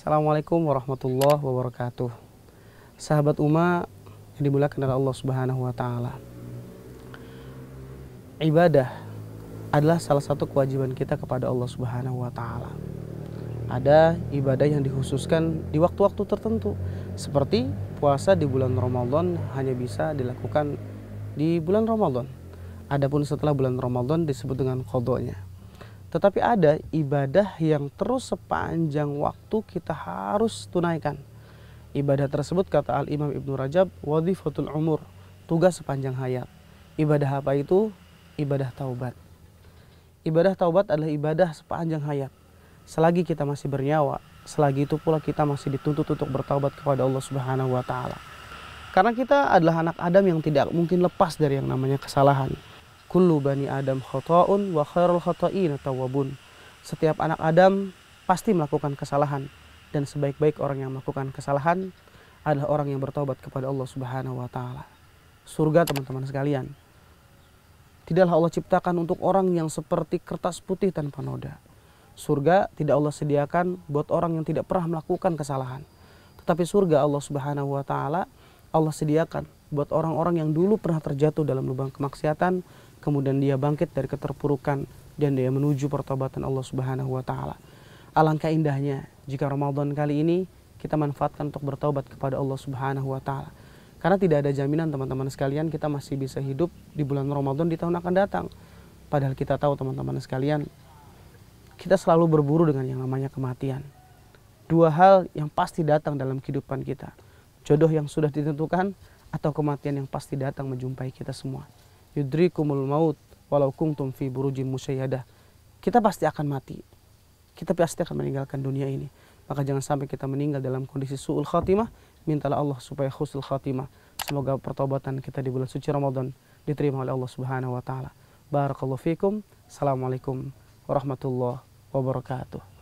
Assalamualaikum warahmatullahi wabarakatuh. Sahabat Uma yang dimuliakan oleh Allah Subhanahu wa taala. Ibadah adalah salah satu kewajiban kita kepada Allah Subhanahu wa taala. Ada ibadah yang dikhususkan di waktu-waktu tertentu, seperti puasa di bulan Ramadan hanya bisa dilakukan di bulan Ramadan. Adapun setelah bulan Ramadan disebut dengan qodoknya tetapi ada ibadah yang terus sepanjang waktu kita harus tunaikan. Ibadah tersebut kata Al-Imam Ibnu Rajab, wadhifatul umur, tugas sepanjang hayat. Ibadah apa itu? Ibadah taubat. Ibadah taubat adalah ibadah sepanjang hayat. Selagi kita masih bernyawa, selagi itu pula kita masih dituntut untuk bertaubat kepada Allah Subhanahu wa taala. Karena kita adalah anak Adam yang tidak mungkin lepas dari yang namanya kesalahan Kullu bani Adam khata'un wa khairul khata'ina tawabun. Setiap anak Adam pasti melakukan kesalahan dan sebaik-baik orang yang melakukan kesalahan adalah orang yang bertobat kepada Allah Subhanahu wa taala. Surga teman-teman sekalian. Tidaklah Allah ciptakan untuk orang yang seperti kertas putih tanpa noda. Surga tidak Allah sediakan buat orang yang tidak pernah melakukan kesalahan. Tetapi surga Allah Subhanahu wa taala Allah sediakan buat orang-orang yang dulu pernah terjatuh dalam lubang kemaksiatan kemudian dia bangkit dari keterpurukan dan dia menuju pertobatan Allah Subhanahu wa taala. Alangkah indahnya jika Ramadan kali ini kita manfaatkan untuk bertobat kepada Allah Subhanahu wa taala. Karena tidak ada jaminan teman-teman sekalian kita masih bisa hidup di bulan Ramadan di tahun akan datang. Padahal kita tahu teman-teman sekalian kita selalu berburu dengan yang namanya kematian. Dua hal yang pasti datang dalam kehidupan kita. Jodoh yang sudah ditentukan atau kematian yang pasti datang menjumpai kita semua yudrikumul maut walau kungtum fi burujim musyayadah. Kita pasti akan mati. Kita pasti akan meninggalkan dunia ini. Maka jangan sampai kita meninggal dalam kondisi su'ul khatimah. Mintalah Allah supaya khusul khatimah. Semoga pertobatan kita di bulan suci Ramadan diterima oleh Allah Subhanahu wa taala. Barakallahu fikum. Assalamualaikum warahmatullahi wabarakatuh.